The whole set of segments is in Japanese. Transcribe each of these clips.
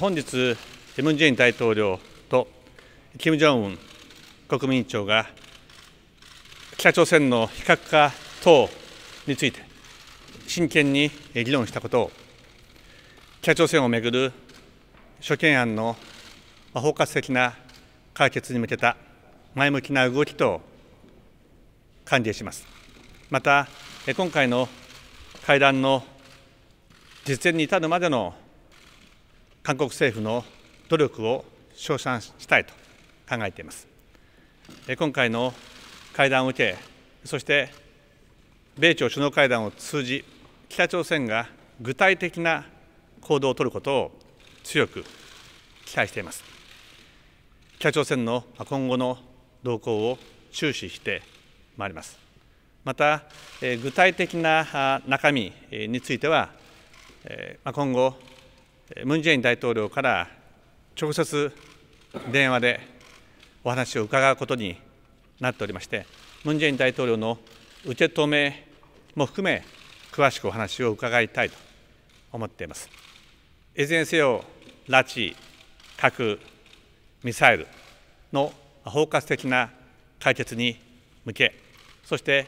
本日、ムン・ジェイン大統領とキム・ジョンウン国民委員長が北朝鮮の非核化等について真剣に議論したことを北朝鮮をめぐる諸懸案の包括的な解決に向けた前向きな動きと歓迎します。また今回の会談の実践に至るまでの韓国政府の努力を称賛したいと考えています。今回の会談を受け、そして米朝首脳会談を通じ、北朝鮮が具体的な行動を取ることを強く期待しています。北朝鮮の今後の動向を注視してまいります。また、具体的な中身については、今後、ムン・ジェイン大統領から直接電話でお話を伺うことになっておりまして、ムン・ジェイン大統領の受け止めも含め、詳しくお話を伺いたいと思っています。いずれにせよ、拉致、核、ミサイルの包括的な解決に向け、そして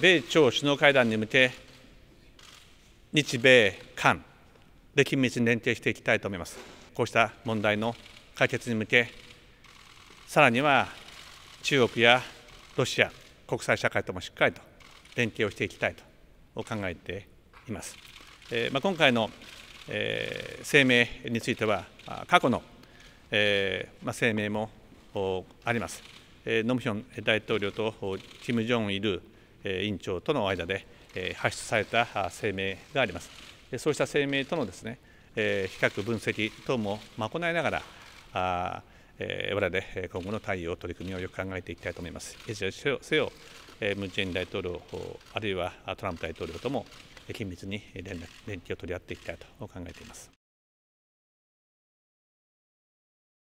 米朝首脳会談に向け、日米韓で緊密に連携していきたいと思います。こうした問題の解決に向け、さらには中国やロシア、国際社会ともしっかりと連携をしていきたいと考えています。えー、まあ、今回の、えー、声明については、過去の、えー、まあ、声明もあります。ノムヒョン大統領とキム・ジョンイル委員長との間で発出された声明があります。そうした声明とのですね、えー、比較分析等も行いながらあ、えー、我々で今後の対応取り組みをよく考えていきたいと思います。いずれせよえムン・ジェイン大統領あるいはトランプ大統領とも緊密に連絡連携を取り合っていきたいと考えています。